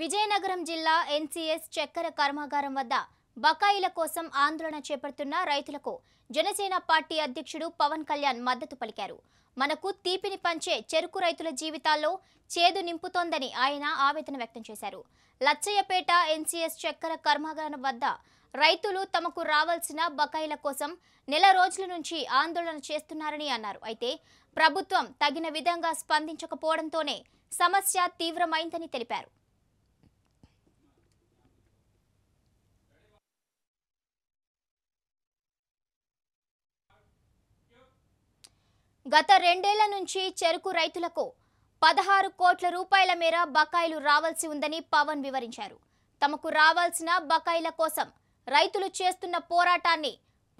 విజయనగరం జిల్లా ఎన్సీఎస్ చక్కెర కర్మాగారం వద్ద బకాయిల కోసం ఆందోళన చేపడుతున్న రైతులకు జనసేన పార్టీ అధ్యక్షుడు పవన్ కళ్యాణ్ మద్దతు పలికారు మనకు తీపిని పంచే చెరుకు రైతుల జీవితాల్లో చేదు నింపుతోందని ఆయన ఆవేదన వ్యక్తం చేశారు లచ్చయ్యపేట ఎన్సీఎస్ చక్కెర కర్మాగారం వద్ద రైతులు తమకు రావాల్సిన బకాయిల కోసం నెల రోజుల నుంచి ఆందోళన చేస్తున్నారని అన్నారు అయితే ప్రభుత్వం తగిన విధంగా స్పందించకపోవడంతోనే సమస్య తీవ్రమైందని తెలిపారు గత రెండేళ్ల నుంచి చెరుకు రైతులకు పదహారు కోట్ల రూపాయల మేర బకాయిలు రావాల్సి ఉందని పవన్ వివరించారు తమకు రావాల్సిన బకాయిల కోసం రైతులు చేస్తున్న పోరాటాన్ని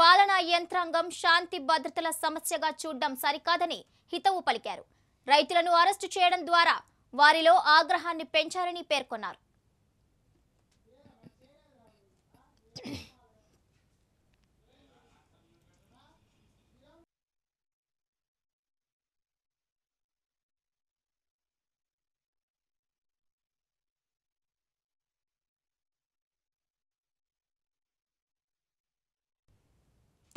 పాలనా యంత్రాంగం శాంతి భద్రతల సమస్యగా చూడడం సరికాదని హితవు పలికారు రైతులను అరెస్టు చేయడం ద్వారా వారిలో ఆగ్రహాన్ని పెంచారని పేర్కొన్నారు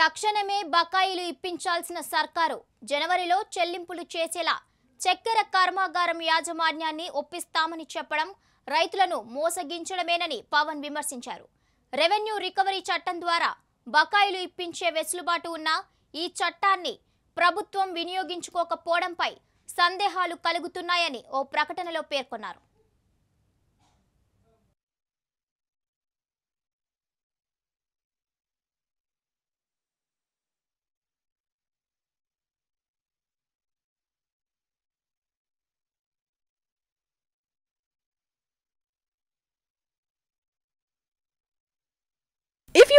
తక్షణమే బకాయిలు ఇప్పించాల్సిన సర్కారు జనవరిలో చెల్లింపులు చేసేలా చక్కెర కర్మాగారం యాజమాన్యాన్ని ఒప్పిస్తామని చెప్పడం రైతులను మోసగించడమేనని పవన్ విమర్శించారు రెవెన్యూ రికవరీ చట్టం ద్వారా బకాయిలు ఇప్పించే వెసులుబాటు ఉన్న ఈ చట్టాన్ని ప్రభుత్వం వినియోగించుకోకపోవడంపై సందేహాలు కలుగుతున్నాయని ఓ ప్రకటనలో పేర్కొన్నారు